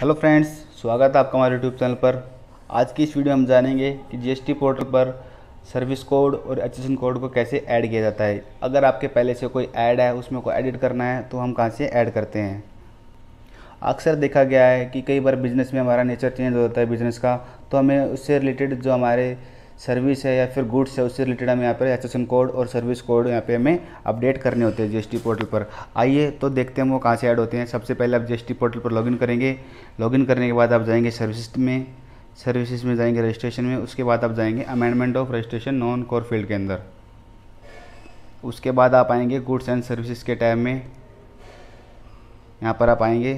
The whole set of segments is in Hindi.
हेलो फ्रेंड्स स्वागत है आपका हमारे यूट्यूब चैनल पर आज की इस वीडियो में हम जानेंगे कि जीएसटी पोर्टल पर सर्विस कोड और एचएसएन कोड को कैसे ऐड किया जाता है अगर आपके पहले से कोई ऐड है उसमें कोई एडिट करना है तो हम कहाँ से ऐड करते हैं अक्सर देखा गया है कि कई बार बिज़नेस में हमारा नेचर चेंज हो जाता है बिज़नेस का तो हमें उससे रिलेटेड जो हमारे सर्विस है या फिर गुड्स है उससे रिलेटेड हमें यहाँ पर एच कोड और सर्विस कोड यहाँ पे हमें अपडेट करने होते हैं जीएसटी पोर्टल पर आइए तो देखते हैं वो कहाँ से ऐड होते हैं सबसे पहले आप जीएसटी पोर्टल पर लॉगिन करेंगे लॉगिन करने के बाद आप जाएंगे सर्विस में सर्विसेज में जाएंगे रजिस्ट्रेशन में उसके बाद आप जाएंगे amendment of registration non core field के अंदर उसके बाद आप आएंगे गुड्स एंड सर्विसेज के टाइम में यहाँ पर आप आएंगे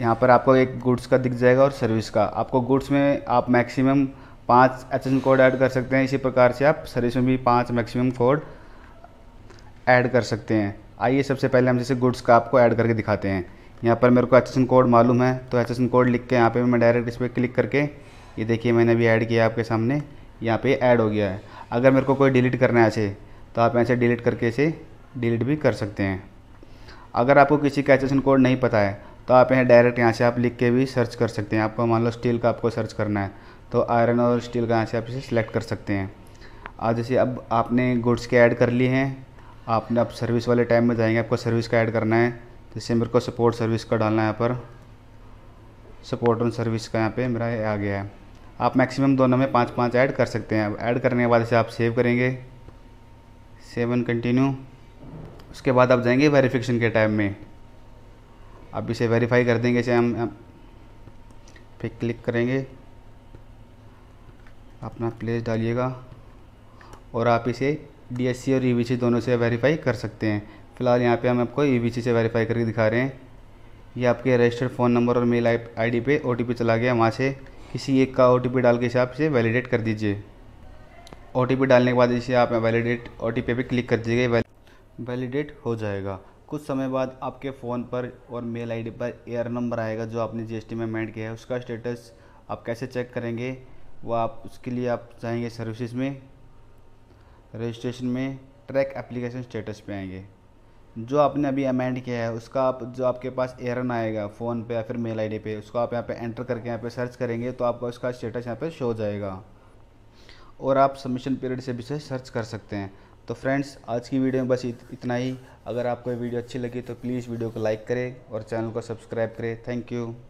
यहाँ पर आपको एक गुड्स का दिख जाएगा और सर्विस का आपको गुड्स में आप मैक्सिमम पाँच एक्सेशन कोड ऐड कर सकते हैं इसी प्रकार से आप सर्विस में भी पाँच मैक्सिमम कोड ऐड कर सकते हैं आइए सबसे पहले हम जैसे गुड्स का आपको ऐड करके दिखाते हैं यहाँ पर मेरे को एक्सेशन कोड मालूम है तो एक्सेशन कोड लिख के यहाँ पे मैं डायरेक्ट इस पर क्लिक करके ये देखिए मैंने अभी ऐड किया आपके सामने यहाँ पर ऐड हो गया है अगर मेरे को कोई डिलीट करना है ऐसे तो आप ऐसे डिलीट करके इसे डिलीट भी कर सकते हैं अगर आपको किसी का एक्सेशन कोड नहीं पता है तो आप यहाँ डायरेक्ट यहाँ से आप लिख के भी सर्च कर सकते हैं आपको मान लो स्टील का आपको सर्च करना है तो आयरन और स्टील का यहाँ से आप इसे सिलेक्ट कर सकते हैं आज जैसे अब आपने गुड्स के ऐड कर लिए हैं आपने अब सर्विस वाले टाइम में जाएंगे आपको सर्विस का ऐड करना है जैसे मेरे को सपोर्ट सर्विस का डालना है यहाँ पर सपोर्ट और सर्विस का यहाँ पे मेरा आ गया है आप मैक्सिमम दोनों में पाँच पाँच ऐड कर सकते हैं ऐड करने के बाद इसे आप सेव करेंगे सेवन कंटिन्यू उसके बाद आप जाएंगे वेरिफिकेशन के टाइम में अब इसे वेरीफाई कर देंगे इसे हम फिर क्लिक करेंगे अपना प्लेस डालिएगा और आप इसे डी और ई e दोनों से वेरीफाई कर सकते हैं फ़िलहाल यहाँ पे हम आपको ई e से वेरीफाई करके दिखा रहे हैं ये आपके रजिस्टर्ड फ़ोन नंबर और मेल आईडी पे ओ चला गया वहाँ से किसी एक का पी डाल के इसे आप इसे वैलिडेट कर दीजिए ओ डालने के बाद इसे आप वैलिडेट ओ पे क्लिक कर दीजिएगा वैलिडेट हो जाएगा कुछ समय बाद आपके फ़ोन पर और मेल आईडी पर एयर नंबर आएगा जो आपने जीएसटी में मेंट किया है उसका स्टेटस आप कैसे चेक करेंगे वो आप उसके लिए आप जाएंगे सर्विसेज में रजिस्ट्रेशन में ट्रैक एप्लीकेशन स्टेटस पे आएंगे जो आपने अभी अमेंड किया है उसका आप जो आपके पास एरन आएगा फ़ोन पे या फिर मेल आईडी पे उसको आप यहाँ पे एंटर करके यहाँ पे सर्च करेंगे तो आपका उसका स्टेटस यहाँ पे शो हो जाएगा और आप सबमिशन पीरियड से भी से सर्च कर सकते हैं तो फ्रेंड्स आज की वीडियो में बस इत, इतना ही अगर आपको ये वीडियो अच्छी लगी तो प्लीज़ वीडियो को लाइक करें और चैनल को सब्सक्राइब करें थैंक यू